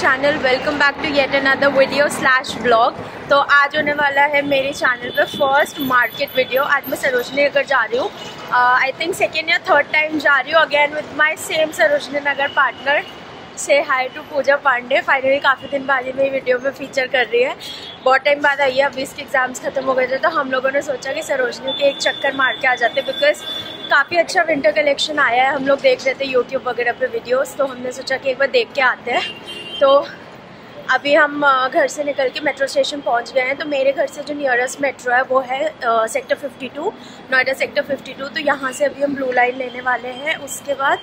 Channel welcome back to yet another video slash blog तो आज होने वाला है मेरे चैनल पे फर्स्ट मार्केट वीडियो आज मैं सरोजनी नगर जा रही हूँ आई थिंक सेकेंड या थर्ड टाइम जा रही हूँ again with my same Sarojini Nagar partner से hi to Pooja Pandey finally काफ़ी दिन बाद ही मेरी वीडियो में फीचर कर रही है बहुत टाइम बाद आई है अभी इसके एग्ज़ाम्स ख़त्म हो गए थे तो हम लोगों ने सोचा कि सरोजनी के एक चक्कर मार के आ जाते बिकॉज काफ़ी अच्छा विंटर कलेक्शन आया है हम लोग देख रहे थे यूट्यूब वगैरह पे वीडियोस तो हमने सोचा कि एक बार देख के आते हैं तो अभी हम घर से निकल के मेट्रो स्टेशन पहुंच गए हैं तो मेरे घर से जो नियरेस्ट मेट्रो है वो है सेक्टर 52 नोएडा सेक्टर 52 तो यहाँ से अभी हम ब्लू लाइन लेने वाले हैं उसके बाद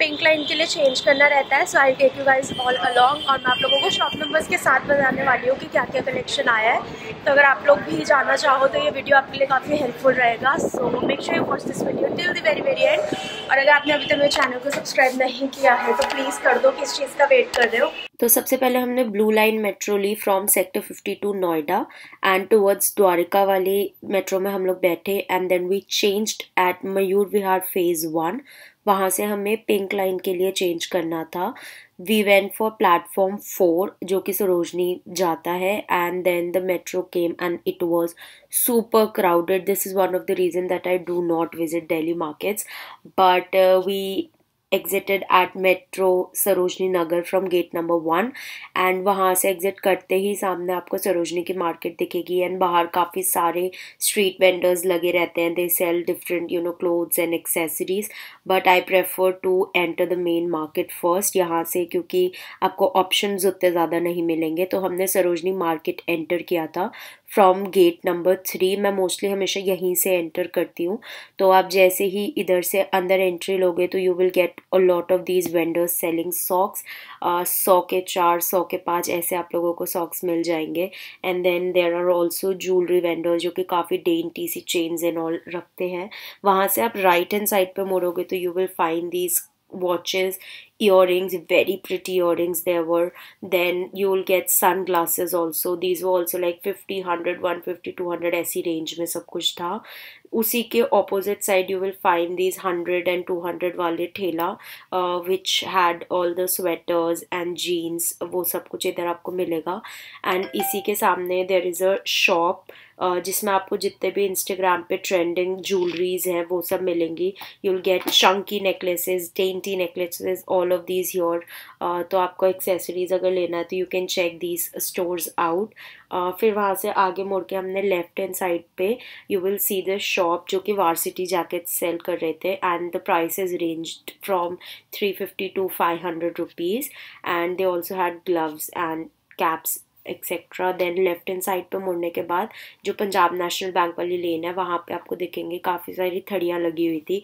पिंक लाइन के लिए चेंज करना रहता है so I take you guys all along और मैं आप लोगों को शॉप नंबर्स के साथ बताने वाली हूँ कि क्या क्या कलेक्शन आया है तो अगर आप लोग भी जाना चाहो तो ये वीडियो आपके लिए काफ़ी हेल्पफुल रहेगा so make sure you watch this video till the very very end और अगर आपने अभी तक मेरे चैनल को सब्सक्राइब नहीं किया है तो प्लीज़ कर दो किस चीज़ का वेट कर रहे हो तो सबसे पहले हमने ब्लू लाइन मेट्रो ली from sector 52 Noida and towards Dwarka वाले मेट्रो में हम लोग बैठे and then we changed at Mayur Vihar phase one वहाँ से हमें पिंक लाइन के लिए चेंज करना था we went for platform four जो कि सरोजनी जाता है and then the metro came and it was super crowded this is one of the reason that I do not visit daily markets but we exited at metro Sarojini Nagar from gate number one and वहाँ से exit करते ही सामने आपको सरोजनी की market दिखेगी and बाहर काफ़ी सारे स्ट्रीट वेंडर्स लगे रहते हैं they sell different you know clothes and accessories but I prefer to enter the main market first यहाँ से क्योंकि आपको ऑप्शन उतने ज़्यादा नहीं मिलेंगे तो हमने सरोजनी मार्केट एंटर किया था फ्रॉम गेट नंबर थ्री मैं मोस्टली हमेशा यहीं से एंटर करती हूँ तो आप जैसे ही इधर से अंदर एंट्री लोगे तो you will get a lot of these vendors selling socks सौ के चार सौ के पाँच ऐसे आप लोगों को सॉक्स मिल जाएंगे and then there are also jewellery vendors जो कि काफ़ी डेंटी सी चेन्स एंड ऑल रखते हैं वहाँ से आप राइट हैंड साइड पर मोड़ोगे तो you will find these watches earrings very pretty earrings there were then you'll get sunglasses also these were also like 50 100 150 200 ऐसी रेंज में सब कुछ था उसी के opposite side you will find these hundred and two hundred वाले ठेला which had all the sweaters and jeans वो सब कुछ इधर आपको मिलेगा एंड इसी के सामने देर इज़ अ शॉप जिसमें आपको जितने भी इंस्टाग्राम पे ट्रेंडिंग ज्वेलरीज हैं वो सब मिलेंगी you will get chunky necklaces dainty necklaces all all of these here uh, तो आपको एक्सेसरीज अगर लेना है तो you can check these stores out फिर वहाँ से आगे मुड़ के हमने लेफ्ट हैंड साइड पे you will see the shop जो कि वारसिटी जैकेट सेल कर रहे थे and the price is range from three fifty to five hundred rupees and they also had gloves and caps etcetera then left hand side पे मुड़ने के बाद जो पंजाब नेशनल बैंक वाली लेन है वहाँ पे आपको देखेंगे काफ़ी सारी थड़ियाँ लगी हुई थी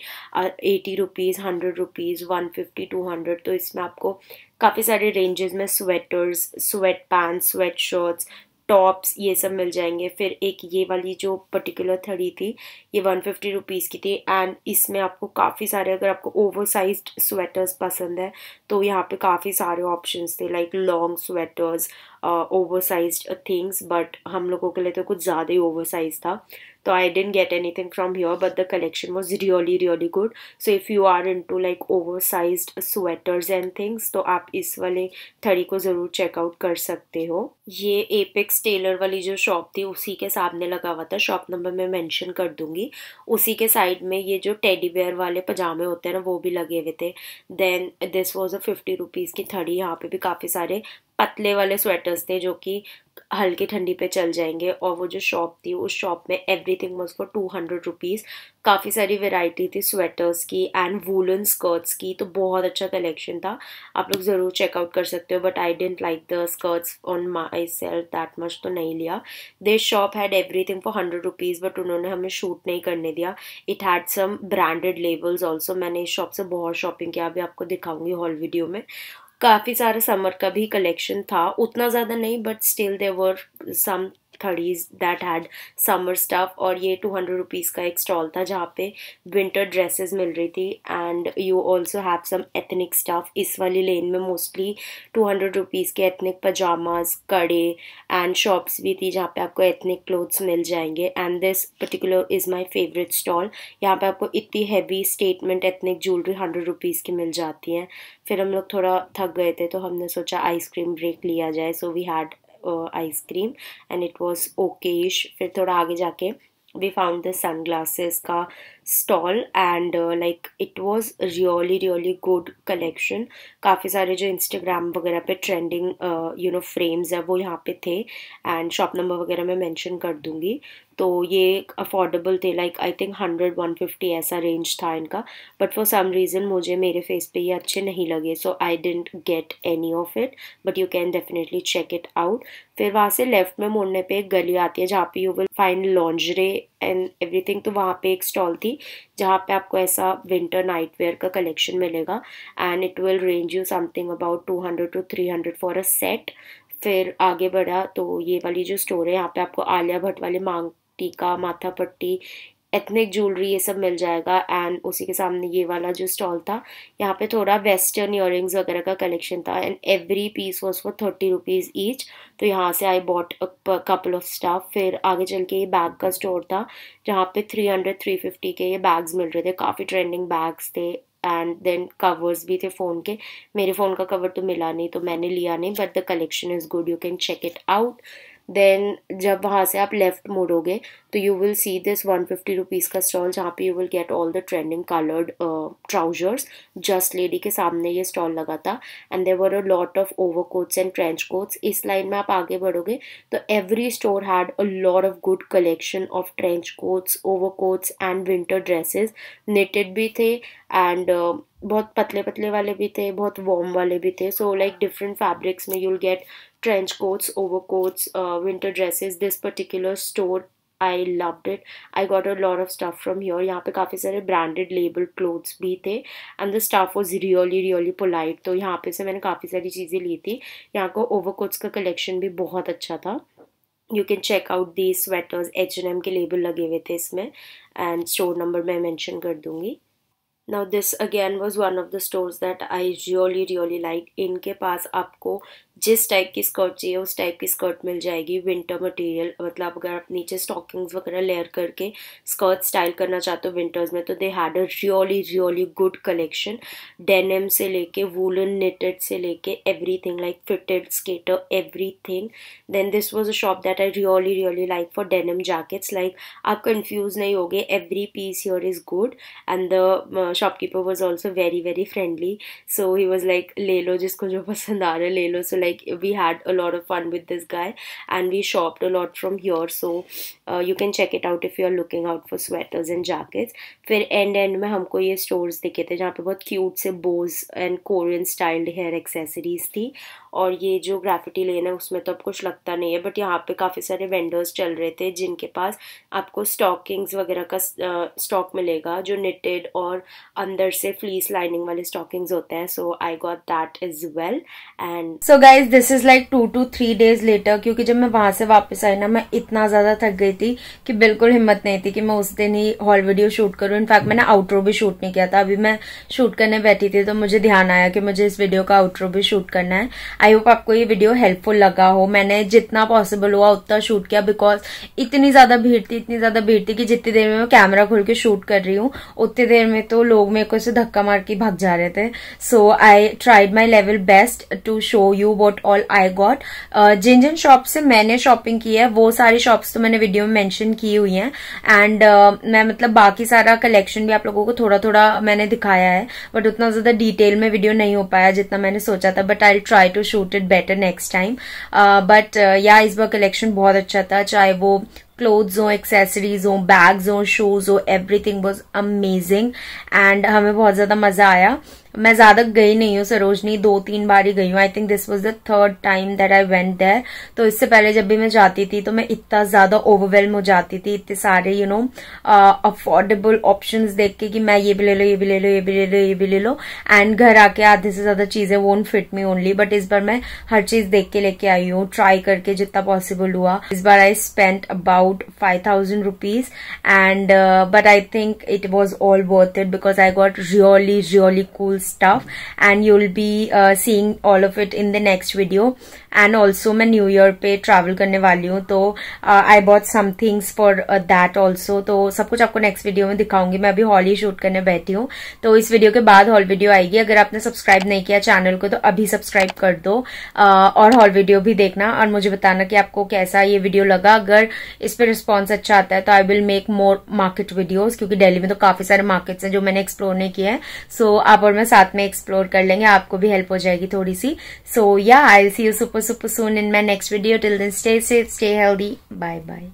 eighty rupees hundred rupees one fifty two hundred तो इसमें आपको काफ़ी सारे रेंजेस में sweaters sweat pants sweat shirts tops ये सब मिल जाएंगे फिर एक ये वाली जो पर्टिकुलर थड़ी थी ये वन फिफ्टी रुपीज़ की थी एंड इसमें आपको काफ़ी सारे अगर आपको ओवर साइज स्वेटर्स पसंद है तो यहाँ पे काफ़ी सारे ऑप्शंस थे like long sweaters oversize things but हम लोगों के लिए तो कुछ ज़्यादा ही ओवर साइज था get anything from your but the collection was really really good so if you are into like oversize sweaters and things तो आप इस वाले थड़ी को ज़रूर चेकआउट कर सकते हो ये एपेक्स टेलर वाली जो शॉप थी उसी के सामने लगा हुआ था शॉप नंबर मैं मैंशन कर दूंगी उसी के साइड में ये जो टेडी बेयर वाले पजामे होते हैं ना वो भी लगे हुए थे then this was a fifty rupees की थड़ी यहाँ पे भी काफ़ी सारे पतले वाले स्वेटर्स थे जो कि हल्की ठंडी पे चल जाएंगे और वो जो शॉप थी उस शॉप में everything thing for two hundred rupees काफ़ी सारी वेराइटी थी स्वेटर्स की एंड वूलन स्कर्ट्स की तो बहुत अच्छा कलेक्शन था आप लोग ज़रूर चेकआउट कर सकते हो but I didn't like the skirts on myself that much तो नहीं लिया this shop had thing for hundred rupees but उन्होंने हमें शूट नहीं करने दिया it had some branded labels also मैंने इस शॉप से बहुत शॉपिंग किया अभी आपको दिखाऊंगी हॉल वीडियो में काफ़ी सारा समर का भी कलेक्शन था उतना ज़्यादा नहीं बट स्टिल देवर सम खड़ीज दैट हैड समर स्टफ और ये टू हंड्रेड रुपीज़ का एक स्टॉल था जहाँ पे विंटर ड्रेसेस मिल रही थी and you also have some ethnic stuff इस वाली लेन में मोस्टली टू हंड्रेड रुपीज़ के एथनिक पजामाज कड़े एंड शॉप्स भी थी जहाँ पे आपको एथनिक क्लोथ्स मिल जाएंगे and this particular is my favourite stall यहाँ पे आपको इतनी heavy statement ethnic jewellery hundred rupees की मिल जाती हैं फिर हम लोग थोड़ा थक गए थे तो हमने सोचा आइसक्रीम ब्रेक लिया जाए so we had ice cream and it was okayish फिर थोड़ा आगे जाके वी फाउंड द सनग्लासेस का stall and like it was really really good collection काफ़ी सारे जो इंस्टाग्राम वगैरह पे ट्रेंडिंग यू नो फ्रेम्स है वो यहाँ पे थे एंड शॉप नंबर वगैरह मैं मैंशन कर दूँगी तो ये अफोर्डेबल थे like I think hundred one fifty ऐसा रेंज था इनका बट फॉर सम रीज़न मुझे मेरे फेस पे ये अच्छे नहीं लगे so I didn't get any of it but you can definitely check it out फिर वहाँ से लेफ्ट में मोड़ने पे एक गली आती है जहाँ पे you will find lingerie and everything तो वहाँ पे एक स्टॉल थी जहाँ पे आपको ऐसा विंटर नाइट वेयर का कलेक्शन मिलेगा and it will range you something about two hundred to three hundred for a set फिर आगे बढ़ा तो ये वाली जो स्टोर है यहाँ पे आपको आलिया भट्ट वाले मांग टीका माथापट्टी एथनिक ज्वेलरी ये सब मिल जाएगा एंड उसी के सामने ये वाला जो स्टॉल था यहाँ पे थोड़ा वेस्टर्न ईयर वगैरह का कलेक्शन था and every piece was for thirty rupees each तो यहाँ से I bought couple of staff फिर आगे चल के ये बैग का स्टोर था जहाँ पे थ्री हंड्रेड थ्री फिफ्टी के ये बैग्स मिल रहे थे काफ़ी ट्रेंडिंग बैग्स थे एंड देन कवर्स भी थे फ़ोन के मेरे फ़ोन का कवर तो मिला नहीं तो मैंने लिया नहीं but the collection is good you can check it out then जब वहाँ से आप लेफ़्ट मोड़ोगे तो you will see this one fifty rupees का स्टॉल जहाँ पे you will get all the trending coloured trousers just lady के सामने ये स्टॉल लगा था and there were a lot of over coats and trench coats इस लाइन में आप आगे बढ़ोगे तो every store had a lot of good collection of trench coats over coats and winter dresses knitted भी थे एंड बहुत पतले पतले वाले भी थे बहुत वॉर्म वाले भी थे सो लाइक डिफरेंट फैब्रिक्स में you'll get trench coats over coats winter dresses this particular store I love it I got a lot of stuff from your यहाँ पे काफ़ी सारे ब्रांडेड लेबल क्लोथ्स भी थे and the staff was really really polite तो यहाँ पे से मैंने काफ़ी सारी चीज़ें ली थी यहाँ को ओवर कोट्स का कलेक्शन भी बहुत अच्छा था you can check out the sweaters H N M के लेबल लगे हुए थे इसमें एंड स्टोर नंबर मैं मैंशन कर दूँगी now this again was one of the stores that i really really liked इनके पास आपको जिस टाइप की स्कर्ट चाहिए उस टाइप की स्कर्ट मिल जाएगी विंटर मटेरियल मतलब अगर आप नीचे स्टॉकिंग्स वगैरह लेयर करके स्कर्ट स्टाइल करना चाहते हो विंटर्स में तो they had a really really good collection denim से लेके वूलन निटेड से लेके everything like fitted skater everything then this was a shop that I really really like for denim jackets like आप कंफ्यूज नहीं होगे every piece your is good and the shopkeeper was also very very friendly so he was like ले लो जिसको जो पसंद आ रहा है ले लो सो so, like we had a lot of fun with this guy and we shopped a lot from here so uh, you can check it out if you are looking out for sweaters and jackets fir end end mein humko ye stores dikhe the jahan pe bahut cute se bows and korean styled hair accessories thi और ये जो graffiti लेन है उसमें तो अब कुछ लगता नहीं है बट यहाँ पे काफ़ी सारे वेंडर्स चल रहे थे जिनके पास आपको स्टॉकिंग्स वगैरह का स्टॉक मिलेगा जो निटेड और अंदर से फ्लीस लाइनिंग वाले स्टॉकिंग्स होते हैं so I got that is well and so guys guys this is like two two three days later क्योंकि जब मैं वहां से वापस आई ना मैं इतना ज्यादा थक गई थी कि बिल्कुल हिम्मत नहीं थी कि मैं उस दिन ही हॉल वीडियो शूट करूं इनफैक्ट मैंने आउटरो भी शूट नहीं किया था अभी मैं शूट करने बैठी थी तो मुझे ध्यान आया कि मुझे इस वीडियो का आउटरो भी शूट करना है आई होप आपको ये वीडियो हेल्पफुल लगा हो मैंने जितना पॉसिबल हुआ उतना शूट किया बिकॉज इतनी ज्यादा भीड़ थी इतनी ज्यादा भीड़ थी कि जितनी देर में मैं कैमरा खोल के शूट कर रही हूँ उतनी देर में तो लोग मेरे को से धक्का मार के भाग जा रहे थे so I tried my level best to show you what all I got जिन जिन शॉप से मैंने शॉपिंग की है वो सारी शॉप्स तो मैंने वीडियो में मेंशन की हुई हैं एंड uh, मैं मतलब बाकी सारा कलेक्शन भी आप लोगों को थोड़ा थोड़ा मैंने दिखाया है बट उतना ज्यादा डिटेल में वीडियो नहीं हो पाया जितना मैंने सोचा था but I try to shoot it better next time but या इस बार कलेक्शन बहुत अच्छा था चाहे वो क्लोथ्स हो एक्सेसरीज हो बैग्स हो शूज हो एवरीथिंग वॉज अमेजिंग एंड हमें बहुत ज्यादा मजा आया मैं ज्यादा गई नहीं हूँ सरोजनी दो तीन बार ही गई हूँ I think this was the third time that I went there तो इससे पहले जब भी मैं जाती थी तो मैं इतना ज्यादा ओवरवेलम हो जाती थी इतने सारे यू नो अफोर्डेबल ऑप्शन देख के कि मैं ये भी ले लो ये भी ले लो ये भी ले लो ये भी ले लो एंड घर आके आधे से ज्यादा चीजें वो फिट मी ओनली बट इस बार मैं हर चीज देख के लेके आई हूँ ट्राई करके जितना पॉसिबल हुआ इस बार I spend about about 5000 rupees and uh, but i think it was all worth it because i got really really cool stuff and you'll be uh, seeing all of it in the next video and also मैं new year पे travel करने वाली हूँ तो I bought some things for that also तो सब कुछ आपको नेक्स्ट वीडियो में दिखाऊंगी मैं अभी हॉल ही शूट करने बैठी हूँ तो इस वीडियो के बाद हॉल वीडियो आएगी अगर आपने सब्सक्राइब नहीं किया चैनल को तो अभी सब्सक्राइब कर दो uh, और हॉल वीडियो भी देखना और मुझे बताना कि आपको कैसा ये वीडियो लगा अगर इस पर रिस्पॉन्स अच्छा आता है तो I will make more market videos क्योंकि डेली में तो काफी सारे मार्केट्स हैं जो मैंने एक्सप्लोर नहीं किए हैं सो so, आप और मैं साथ में एक्सप्लोर कर लेंगे आपको भी हेल्प हो जाएगी थोड़ी सी सो या I see you super super soon in my next video. Till then, stay safe, stay healthy. Bye bye.